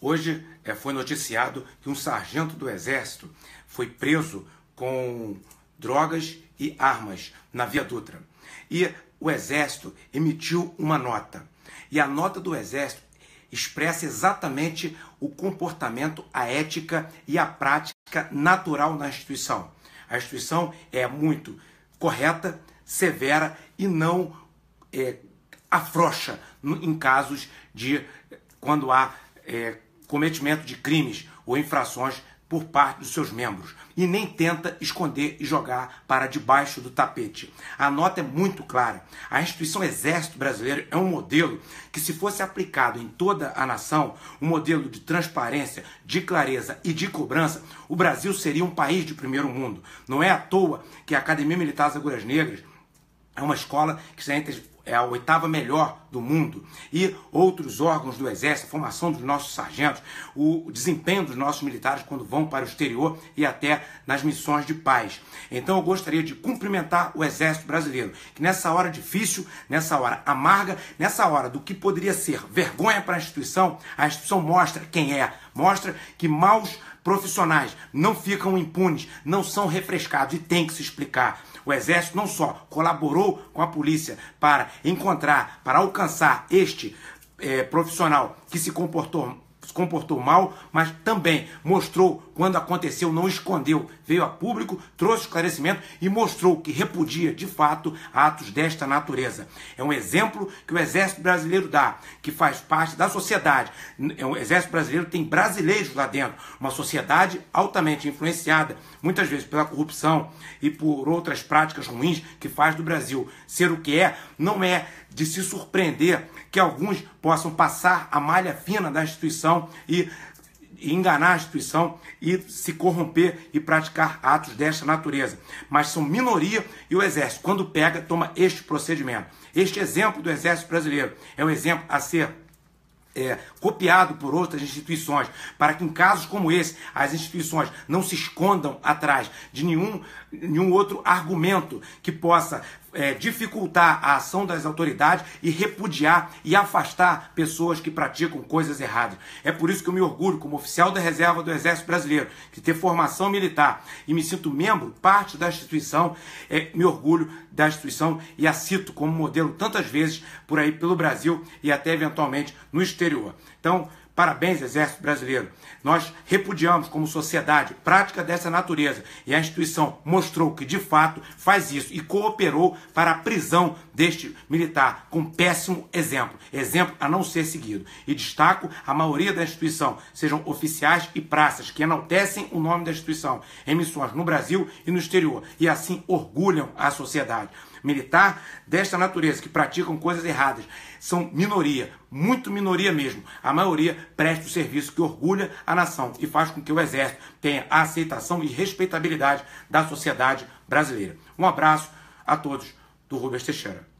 Hoje é, foi noticiado que um sargento do Exército foi preso com drogas e armas na Via Dutra. E o Exército emitiu uma nota. E a nota do Exército expressa exatamente o comportamento, a ética e a prática natural na instituição. A instituição é muito correta, severa e não é, afrouxa em casos de quando há é, cometimento de crimes ou infrações por parte dos seus membros e nem tenta esconder e jogar para debaixo do tapete. A nota é muito clara. A instituição Exército Brasileiro é um modelo que, se fosse aplicado em toda a nação, um modelo de transparência, de clareza e de cobrança, o Brasil seria um país de primeiro mundo. Não é à toa que a Academia Militar das Agulhas Negras é uma escola que está entre é a oitava melhor do mundo, e outros órgãos do Exército, a formação dos nossos sargentos, o desempenho dos nossos militares quando vão para o exterior e até nas missões de paz. Então eu gostaria de cumprimentar o Exército Brasileiro, que nessa hora difícil, nessa hora amarga, nessa hora do que poderia ser vergonha para a instituição, a instituição mostra quem é Mostra que maus profissionais não ficam impunes, não são refrescados e tem que se explicar. O Exército não só colaborou com a polícia para encontrar, para alcançar este é, profissional que se comportou se comportou mal, mas também mostrou quando aconteceu, não escondeu, veio a público, trouxe esclarecimento e mostrou que repudia de fato atos desta natureza. É um exemplo que o Exército Brasileiro dá, que faz parte da sociedade. É o Exército Brasileiro tem brasileiros lá dentro, uma sociedade altamente influenciada, muitas vezes pela corrupção e por outras práticas ruins que faz do Brasil ser o que é, não é de se surpreender que alguns possam passar a malha fina da instituição instituição e, e enganar a instituição e se corromper e praticar atos desta natureza. Mas são minoria e o Exército, quando pega, toma este procedimento. Este exemplo do Exército Brasileiro é um exemplo a ser é, copiado por outras instituições, para que em casos como esse as instituições não se escondam atrás de nenhum, nenhum outro argumento que possa é, dificultar a ação das autoridades e repudiar e afastar pessoas que praticam coisas erradas. É por isso que eu me orgulho como oficial da reserva do Exército Brasileiro, de ter formação militar e me sinto membro, parte da instituição, é, me orgulho da instituição e a cito como modelo tantas vezes por aí pelo Brasil e até eventualmente no exterior exterior. Então, parabéns, Exército Brasileiro. Nós repudiamos como sociedade prática dessa natureza e a instituição mostrou que de fato faz isso e cooperou para a prisão deste militar com péssimo exemplo, exemplo a não ser seguido. E destaco a maioria da instituição, sejam oficiais e praças que enaltecem o nome da instituição em missões no Brasil e no exterior e assim orgulham a sociedade militar desta natureza, que praticam coisas erradas. São minoria, muito minoria mesmo. A maioria presta o serviço que orgulha a nação e faz com que o Exército tenha a aceitação e respeitabilidade da sociedade brasileira. Um abraço a todos do Rubens Teixeira.